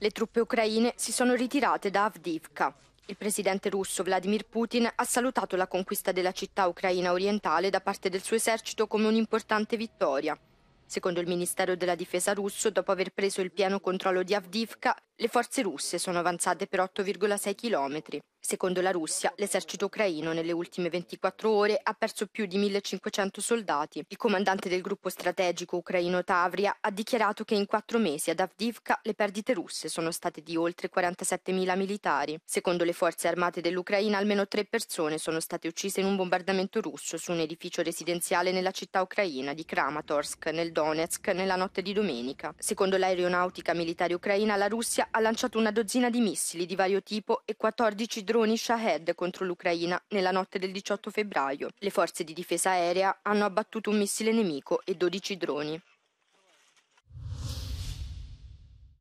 Le truppe ucraine si sono ritirate da Avdivka. Il presidente russo Vladimir Putin ha salutato la conquista della città ucraina orientale da parte del suo esercito come un'importante vittoria. Secondo il Ministero della Difesa russo, dopo aver preso il pieno controllo di Avdivka, le forze russe sono avanzate per 8,6 chilometri. Secondo la Russia, l'esercito ucraino nelle ultime 24 ore ha perso più di 1500 soldati. Il comandante del gruppo strategico ucraino Tavria ha dichiarato che in quattro mesi ad Avdivka le perdite russe sono state di oltre 47.000 militari. Secondo le forze armate dell'Ucraina, almeno tre persone sono state uccise in un bombardamento russo su un edificio residenziale nella città ucraina di Kramatorsk, nel Donetsk, nella notte di domenica. Secondo l'aeronautica militare ucraina, la Russia ha lanciato una dozzina di missili di vario tipo e 14 droni droni Shahed contro l'Ucraina nella notte del 18 febbraio. Le forze di difesa aerea hanno abbattuto un missile nemico e 12 droni.